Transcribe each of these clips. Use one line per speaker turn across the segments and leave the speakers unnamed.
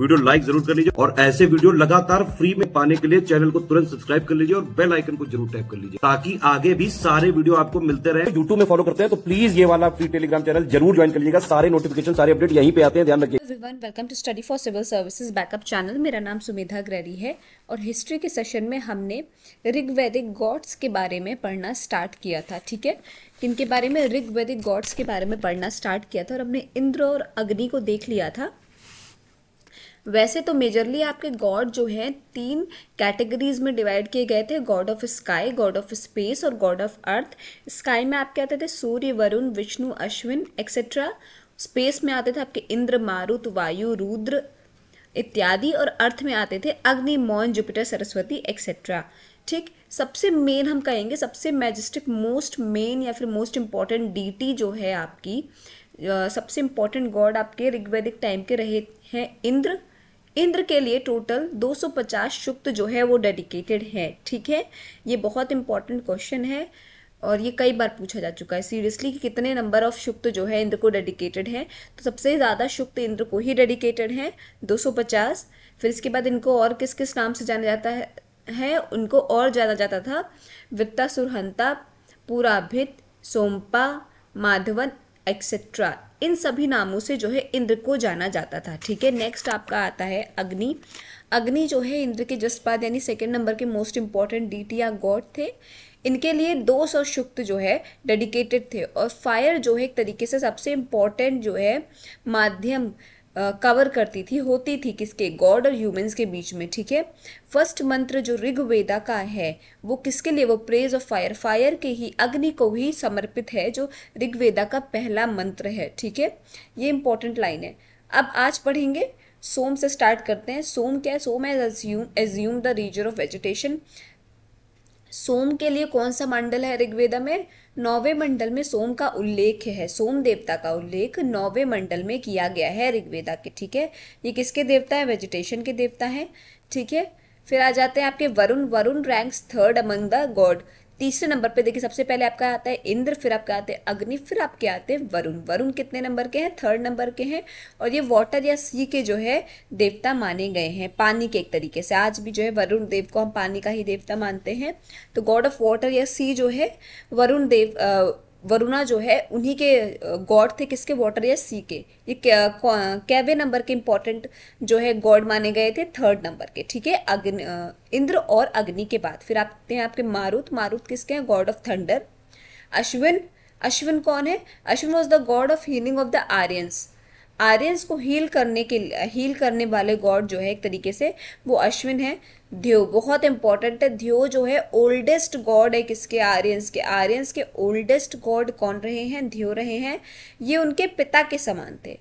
video like जरूर कर लीजिए और ऐसे वीडियो लगातार फ्री में पाने के लिए चैनल को तुरंत सब्सक्राइब कर लीजिए और बेल आइकन को जरूर टैप कर लीजिए ताकि आगे भी सारे वीडियो आपको मिलते रहे यूट्यूब में फॉलो करते हैं तो प्लीज ये वाला फ्री टेलीग्राम चैनल जरूर ज्वाइन कर लीजिएगा सारे नोटिफिकेशन सारे अपडेट यहीं पे आते हैं ध्यान रखिए welcome to study for civil services backup channel मेरा नाम सुमेधा ग्रेरी है और हिस्ट्री के सेशन में हमने ऋग्वैदिक गॉड्स के बारे में पढ़ना स्टार्ट किया था ठीक है इनके बारे में ऋग्वैदिक गॉड्स के बारे में पढ़ना स्टार्ट किया था और हमने इंद्र और अग्नि को देख लिया था वैसे तो मेजरली आपके गॉड जो हैं तीन कैटेगरीज में डिवाइड किए गए थे god of sky god of space और गॉड ऑफ अर्थ स्काई में आपके आते थे सूर्य वरुण विष्णु अश्विन एक्सेट्रा स्पेस में आते थे आपके इंद्र मारुत वायु रुद्र इत्यादि और अर्थ में आते थे अग्नि मौन जुपिटर सरस्वती एक्सेट्रा ठीक सबसे मेन हम कहेंगे सबसे मैजिस्टिक मोस्ट मेन या फिर मोस्ट इम्पॉर्टेंट डीटी जो है आपकी सबसे इम्पॉर्टेंट गॉड आपके ऋग्वैदिक टाइम के रहे हैं इंद्र इंद्र के लिए टोटल 250 शुक्त जो है वो डेडिकेटेड है ठीक है ये बहुत इंपॉर्टेंट क्वेश्चन है और ये कई बार पूछा जा चुका है सीरियसली कि कितने नंबर ऑफ शुक्त जो है इंद्र को डेडिकेटेड है तो सबसे ज़्यादा शुक्त इंद्र को ही डेडिकेटेड है 250 फिर इसके बाद इनको और किस किस नाम से जाना जाता है है उनको और जाना जाता था वित्ता सुरहंता पूराभित सोमपा माधवन एक्सेट्रा इन सभी नामों से जो है इंद्र को जाना जाता था ठीक है नेक्स्ट आपका आता है अग्नि अग्नि जो है इंद्र के जस्ट बाद यानी सेकेंड नंबर के मोस्ट इम्पॉर्टेंट डीटी या गॉड थे इनके लिए दोष और शुक्त जो है डेडिकेटेड थे और फायर जो है एक तरीके से सबसे इम्पॉर्टेंट जो है माध्यम कवर करती थी होती थी किसके गॉड और ह्यूमंस के बीच में ठीक है फर्स्ट मंत्र जो ऋग्वेदा का है वो किसके लिए वो प्रेज ऑफ फायर फायर के ही अग्नि को ही समर्पित है जो ऋग्वेदा का पहला मंत्र है ठीक है ये इंपॉर्टेंट लाइन है अब आज पढ़ेंगे सोम से स्टार्ट करते हैं सोम क्या है Som as assume assume the region of vegetation Som के लिए कौन सा मंडल है ऋग्वेदा में नौवे मंडल में सोम का उल्लेख है सोम देवता का उल्लेख नौवे मंडल में किया गया है ऋग्वेदा के ठीक है ये किसके देवता है वेजिटेशन के देवता है ठीक है फिर आ जाते हैं आपके Varun Varun ranks third among the god तीसरे नंबर पे देखिए सबसे पहले आपका आता है इंद्र फिर आपका आते हैं अग्नि फिर आपके आते हैं वरुण वरुण कितने नंबर के हैं थर्ड नंबर के हैं और ये वाटर या सी के जो है देवता माने गए हैं पानी के एक तरीके से आज भी जो है वरुण देव को हम पानी का ही देवता मानते हैं तो गॉड ऑफ वाटर या सी जो है वरुण देव आ, वरुणा जो है उन्हीं के गॉड थे किसके वाटर या सी के ये कैवे नंबर के इम्पोर्टेंट जो है गॉड माने गए थे थर्ड नंबर के ठीक है अग्नि इंद्र और अग्नि के बाद फिर आते हैं आपके मारुत मारुत किसके हैं god of thunder Ashwin Ashwin कौन है Ashwin was the god of healing of the Aryans Aryas को हील करने के हील करने वाले गॉड जो है एक तरीके से वो अश्विन है ध्यो बहुत इंपॉर्टेंट है ध्यो जो है ओल्डेस्ट गॉड है किसके आर्यंस के आर्यस के ओल्डेस्ट गॉड कौन रहे हैं ध्यो रहे हैं ये उनके पिता के समान थे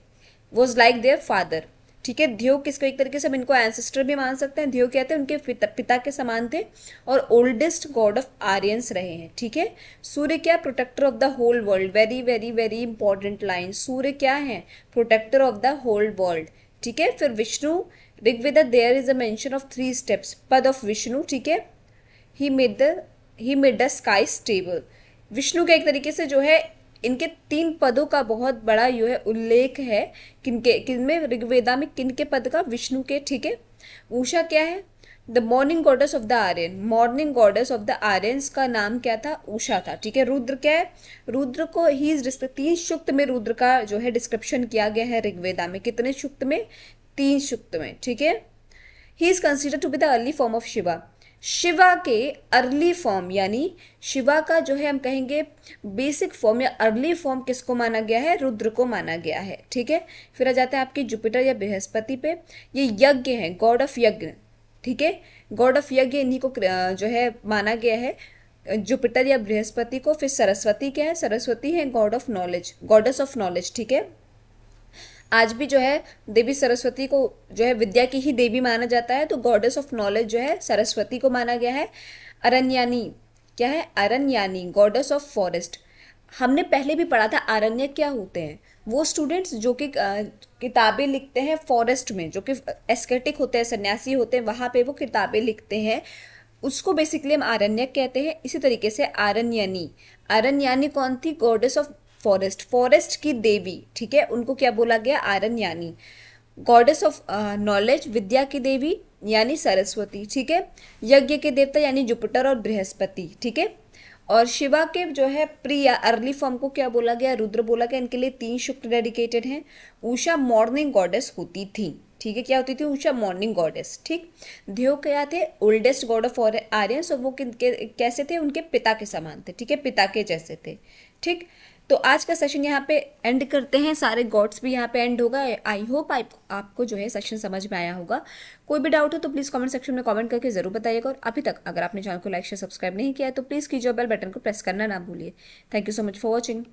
वॉज लाइक देयर फादर ठीक है ध्यो किसको एक तरीके से हम इनको एंसेस्टर भी मान सकते हैं ध्यो कहते हैं उनके पिता, पिता के समान थे और ओल्डेस्ट गॉड ऑफ आर्यंस रहे हैं ठीक है सूर्य क्या protector of the whole world very very very important line Surya क्या है protector of the whole world ठीक है फिर Vishnu Rigveda there is a mention of three steps पद ऑफ विष्णु ठीक है he made the he made the sky stable Vishnu का एक तरीके से जो है इनके तीन पदों का बहुत बड़ा जो है उल्लेख है किनके किनमें ऋग्वेदा में किनके पद का विष्णु के ठीक है उषा क्या है the morning goddess of the Aryan morning goddess of the Aryans का नाम क्या था उषा था ठीक है रुद्र क्या है रुद्र को ही तीन शुक्त में रुद्र का जो है डिस्क्रिप्शन किया गया है ऋग्वेदा में कितने शुक्त में तीन शुक्त में ठीक है he is consider to be the early form of Shiva Shiva के अर्ली फॉर्म यानी शिवा का जो है हम कहेंगे बेसिक फॉर्म या अर्ली फॉर्म किसको माना गया है रुद्र को माना गया है ठीक है फिर आ जाते हैं आपके जुपिटर या बृहस्पति पे ये यज्ञ है गॉड ऑफ यज्ञ ठीक है गॉड ऑफ यज्ञ इन्हीं को जो है माना गया है जुपिटर या बृहस्पति को फिर सरस्वती क्या है सरस्वती है god of knowledge goddess of knowledge ठीक है आज भी जो है देवी सरस्वती को जो है विद्या की ही देवी माना जाता है तो गॉडेस ऑफ नॉलेज जो है सरस्वती को माना गया है अरण्यानी क्या है अरण्यानी गॉडेस ऑफ फॉरेस्ट हमने पहले भी पढ़ा था आरण्य क्या होते हैं वो स्टूडेंट्स जो कि किताबें लिखते हैं फॉरेस्ट में जो कि एस्केटिक होते हैं सन्यासी होते हैं वहाँ पे वो किताबें लिखते हैं उसको बेसिकली हम आरण्यक कहते हैं इसी तरीके से आरण्यनी आरण्यनी कौन थी गॉडेस ऑफ फॉरेस्ट फॉरेस्ट की देवी ठीक है उनको क्या बोला गया आयरन यानी गॉडेस ऑफ नॉलेज विद्या की देवी यानी सरस्वती ठीक है यज्ञ के देवता यानी जुपिटर और बृहस्पति ठीक है और शिवा के जो है प्रिया अर्ली फॉर्म को क्या बोला गया रुद्र बोला गया इनके लिए तीन शुक्र डेडिकेटेड हैं उषा मॉर्निंग गॉडेस होती थी ठीक है क्या होती थी उषा मॉर्निंग गॉडेस ठीक देव क्या थे ओल्डेस्ट गॉड ऑफ आर्यंस और वो किन कैसे थे उनके पिता के समान थे ठीक है पिता के जैसे थे ठीक तो आज का सेशन यहाँ पे एंड करते हैं सारे गॉड्स भी यहाँ पे एंड होगा आई होप आई आपको जो है सेशन समझ में आया होगा कोई भी डाउट हो तो प्लीज़ कमेंट सेक्शन में कमेंट करके ज़रूर बताइएगा और अभी तक अगर आपने चैनल को लाइक शेयर सब्सक्राइब नहीं किया है तो प्लीज़ कीजिए बेल बटन को प्रेस करना ना भूलिए thank you so much for watching